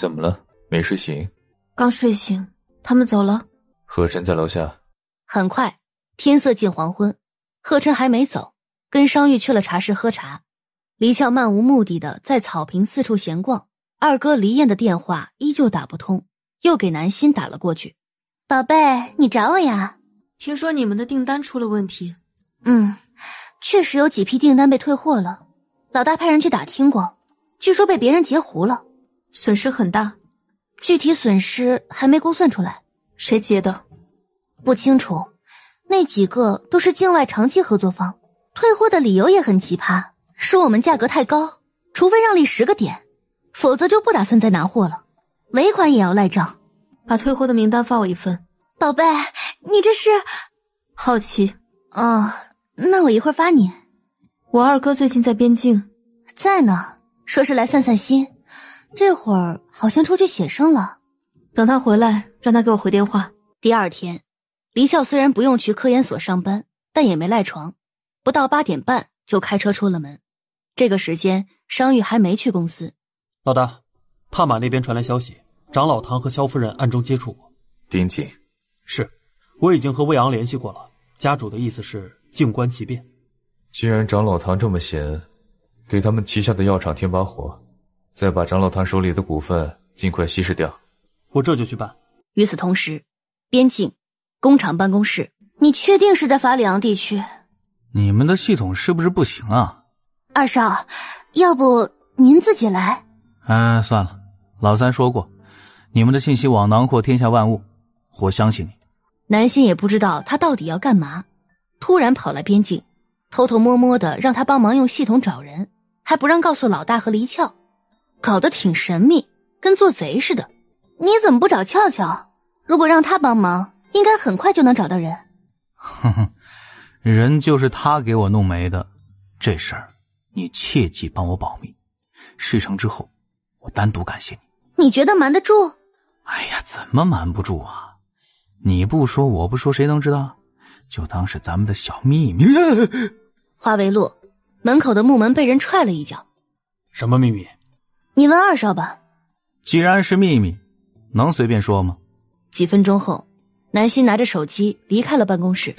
怎么了？没睡醒？刚睡醒，他们走了。贺晨在楼下。很快，天色近黄昏，贺晨还没走，跟商玉去了茶室喝茶。黎笑漫无目的的在草坪四处闲逛。二哥黎燕的电话依旧打不通，又给南心打了过去。宝贝，你找我呀？听说你们的订单出了问题？嗯，确实有几批订单被退货了。老大派人去打听过，据说被别人截胡了。损失很大，具体损失还没估算出来。谁结的？不清楚。那几个都是境外长期合作方，退货的理由也很奇葩，说我们价格太高，除非让利十个点，否则就不打算再拿货了。尾款也要赖账。把退货的名单发我一份。宝贝，你这是好奇？哦，那我一会儿发你。我二哥最近在边境，在呢，说是来散散心。这会儿好像出去写生了，等他回来，让他给我回电话。第二天，离校虽然不用去科研所上班，但也没赖床，不到八点半就开车出了门。这个时间，商玉还没去公司。老大，帕玛那边传来消息，长老堂和萧夫人暗中接触过，丁紧。是，我已经和魏昂联系过了，家主的意思是静观其变。既然长老堂这么闲，给他们旗下的药厂添把火。再把长老团手里的股份尽快稀释掉，我这就去办。与此同时，边境工厂办公室，你确定是在法里昂地区？你们的系统是不是不行啊？二少，要不您自己来？哎，算了，老三说过，你们的信息网囊括天下万物，我相信你。南心也不知道他到底要干嘛，突然跑来边境，偷偷摸摸的让他帮忙用系统找人，还不让告诉老大和黎俏。搞得挺神秘，跟做贼似的。你怎么不找俏俏？如果让他帮忙，应该很快就能找到人。哼哼，人就是他给我弄没的。这事儿你切记帮我保密，事成之后我单独感谢你。你觉得瞒得住？哎呀，怎么瞒不住啊？你不说，我不说，谁能知道？就当是咱们的小秘密。话未落，门口的木门被人踹了一脚。什么秘密？你问二少吧。既然是秘密，能随便说吗？几分钟后，南希拿着手机离开了办公室。